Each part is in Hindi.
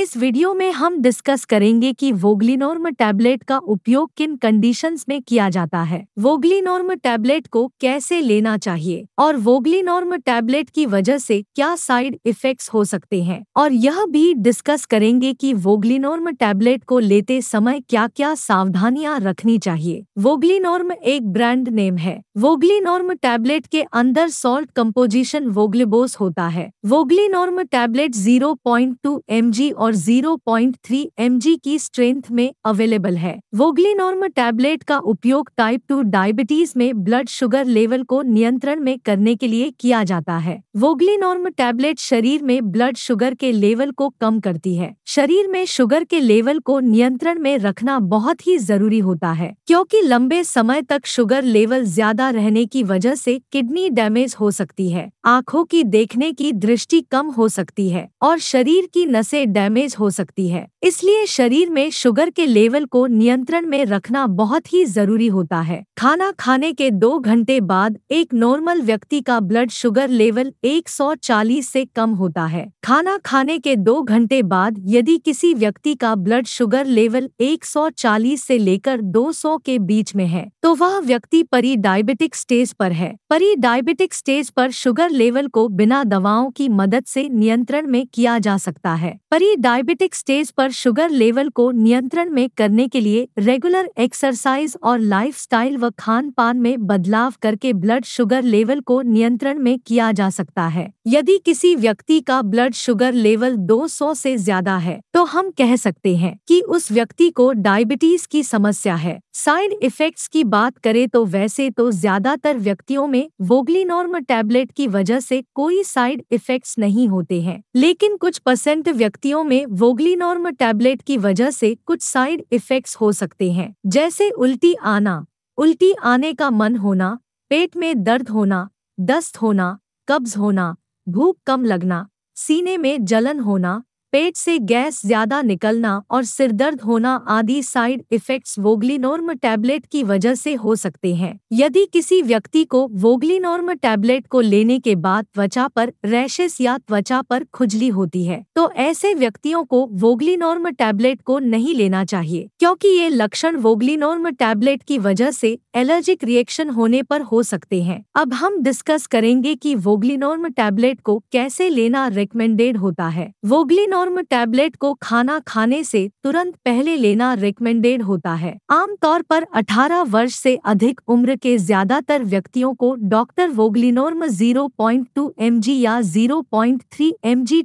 इस वीडियो में हम डिस्कस करेंगे कि वोग्लिनोर्म टैबलेट का उपयोग किन कंडीशंस में किया जाता है वोग्लिनोर्म टैबलेट को कैसे लेना चाहिए और वोग्लिनोर्म टैबलेट की वजह से क्या साइड इफेक्ट्स हो सकते हैं और यह भी डिस्कस करेंगे कि वोग्लिनोर्म टैबलेट को लेते समय क्या क्या सावधानियाँ रखनी चाहिए वोग्लिनोर्म एक ब्रांड नेम है वोग्लिनोर्म टैबलेट के अंदर सॉल्ट कम्पोजिशन वोग्लिबोस होता है वोग्लिनोर्म टैबलेट जीरो पॉइंट और और 0.3 पॉइंट की स्ट्रेंथ में अवेलेबल है वोग्लिनॉर्म टैबलेट का उपयोग टाइप टू डायबिटीज में ब्लड शुगर लेवल को नियंत्रण में करने के लिए किया जाता है वोग्लिनॉर्म टैबलेट शरीर में ब्लड शुगर के लेवल को कम करती है शरीर में शुगर के लेवल को नियंत्रण में रखना बहुत ही जरूरी होता है क्योंकि लंबे समय तक शुगर लेवल ज्यादा रहने की वजह से किडनी डैमेज हो सकती है आँखों की देखने की दृष्टि कम हो सकती है और शरीर की नसें डैमेज डैमेज हो सकती है इसलिए शरीर में शुगर के लेवल को नियंत्रण में रखना बहुत ही जरूरी होता है खाना खाने के दो घंटे बाद एक नॉर्मल व्यक्ति का ब्लड शुगर लेवल 140 से कम होता है खाना खाने के दो घंटे बाद यदि किसी व्यक्ति का ब्लड शुगर लेवल 140 से लेकर 200 के बीच में है तो वह व्यक्ति परी डायबिटिक स्टेज पर है परी डायबिटिक स्टेज पर शुगर लेवल को बिना दवाओं की मदद से नियंत्रण में किया जा सकता है परी डायबिटिक स्टेज पर शुगर लेवल को नियंत्रण में करने के लिए रेगुलर एक्सरसाइज और लाइफस्टाइल व खान पान में बदलाव करके ब्लड शुगर लेवल को नियंत्रण में किया जा सकता है यदि किसी व्यक्ति का ब्लड शुगर लेवल 200 से ज्यादा है तो हम कह सकते हैं कि उस व्यक्ति को डायबिटीज की समस्या है साइड इफेक्ट्स की बात करें तो वैसे तो ज्यादातर व्यक्तियों में वोग्लिनॉर्म टैबलेट की वजह से कोई साइड इफेक्ट्स नहीं होते हैं लेकिन कुछ परसेंट व्यक्तियों में वोग्लिनॉर्म टैबलेट की वजह से कुछ साइड इफेक्ट्स हो सकते हैं जैसे उल्टी आना उल्टी आने का मन होना पेट में दर्द होना दस्त होना कब्ज होना भूख कम लगना सीने में जलन होना पेट से गैस ज्यादा निकलना और सिरदर्द होना आदि साइड इफेक्ट्स वोगलिनोर्म टैबलेट की वजह से हो सकते हैं यदि किसी व्यक्ति को वोगलिनोर्म टैबलेट को लेने के बाद त्वचा पर रैशेस या त्वचा पर खुजली होती है तो ऐसे व्यक्तियों को वोगलिनोर्म टैबलेट को नहीं लेना चाहिए क्योंकि ये लक्षण वोगलिनोर्म टैबलेट की वजह से एलर्जिक रिएक्शन होने पर हो सकते हैं अब हम डिस्कस करेंगे कि वोगलिनोर्म टैबलेट को कैसे लेना रिकमेंडेड होता है वोग्लिन यूनिनॉर्म टैबलेट को खाना खाने से तुरंत पहले लेना रिकमेंडेड होता है आमतौर पर 18 वर्ष से अधिक उम्र के ज्यादातर व्यक्तियों को डॉक्टर वोग्लिनोर्म 0.2 पॉइंट या 0.3 पॉइंट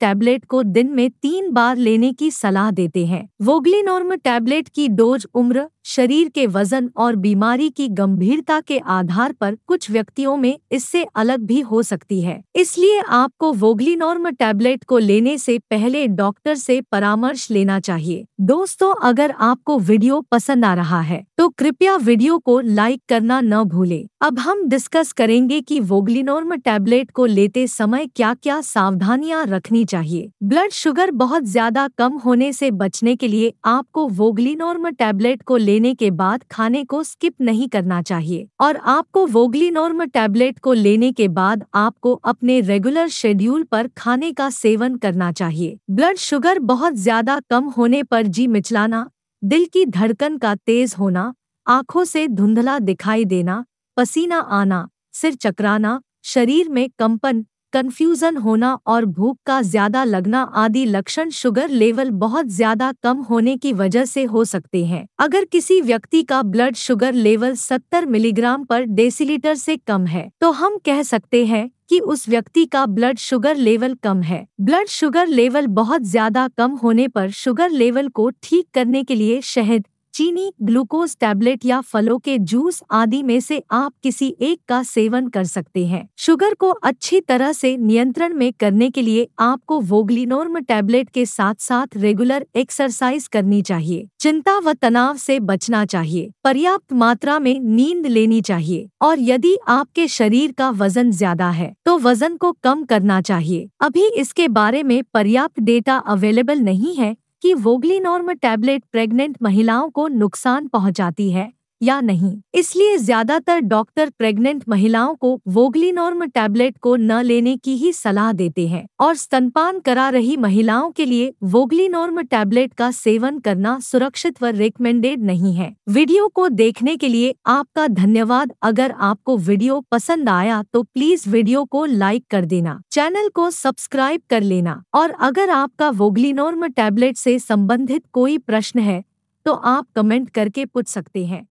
टैबलेट को दिन में तीन बार लेने की सलाह देते हैं वोग्लिनोर्म टैबलेट की डोज उम्र शरीर के वजन और बीमारी की गंभीरता के आधार पर कुछ व्यक्तियों में इससे अलग भी हो सकती है इसलिए आपको वोग्लिनॉर्म टैबलेट को लेने से पहले डॉक्टर से परामर्श लेना चाहिए दोस्तों अगर आपको वीडियो पसंद आ रहा है तो कृपया वीडियो को लाइक करना न भूले अब हम डिस्कस करेंगे कि वोग्लिनॉर्म टैबलेट को लेते समय क्या क्या सावधानियां रखनी चाहिए ब्लड शुगर बहुत ज्यादा कम होने से बचने के लिए आपको वोग्लिनॉर्म टैबलेट को ले लेने के बाद खाने को स्किप नहीं करना चाहिए और आपको वोग्लिनॉर्म टैबलेट को लेने के बाद आपको अपने रेगुलर शेड्यूल पर खाने का सेवन करना चाहिए ब्लड शुगर बहुत ज्यादा कम होने पर जी मिचलाना दिल की धड़कन का तेज होना आंखों से धुंधला दिखाई देना पसीना आना सिर चकराना शरीर में कंपन कन्फ्यूज़न होना और भूख का ज़्यादा लगना आदि लक्षण शुगर लेवल बहुत ज़्यादा कम होने की वजह से हो सकते हैं अगर किसी व्यक्ति का ब्लड शुगर लेवल 70 मिलीग्राम पर डेसीलीटर से कम है तो हम कह सकते हैं कि उस व्यक्ति का ब्लड शुगर लेवल कम है ब्लड शुगर लेवल बहुत ज्यादा कम होने पर शुगर लेवल को ठीक करने के लिए शहद चीनी ग्लूकोज टैबलेट या फलों के जूस आदि में से आप किसी एक का सेवन कर सकते हैं शुगर को अच्छी तरह से नियंत्रण में करने के लिए आपको वोग्लिनोर्म टैबलेट के साथ साथ रेगुलर एक्सरसाइज करनी चाहिए चिंता व तनाव से बचना चाहिए पर्याप्त मात्रा में नींद लेनी चाहिए और यदि आपके शरीर का वजन ज्यादा है तो वजन को कम करना चाहिए अभी इसके बारे में पर्याप्त डेटा अवेलेबल नहीं है कि वोग्लिनॉर्म टैबलेट प्रेग्नेंट महिलाओं को नुकसान पहुंचाती है या नहीं इसलिए ज्यादातर डॉक्टर प्रेग्नेंट महिलाओं को वोगलिनॉर्म टैबलेट को न लेने की ही सलाह देते हैं और स्तनपान करा रही महिलाओं के लिए वोगलिनॉर्म टैबलेट का सेवन करना सुरक्षित व रिकमेंडेड नहीं है वीडियो को देखने के लिए आपका धन्यवाद अगर आपको वीडियो पसंद आया तो प्लीज वीडियो को लाइक कर देना चैनल को सब्सक्राइब कर लेना और अगर आपका वोगलिनॉर्म टैबलेट से संबंधित कोई प्रश्न है तो आप कमेंट करके पूछ सकते हैं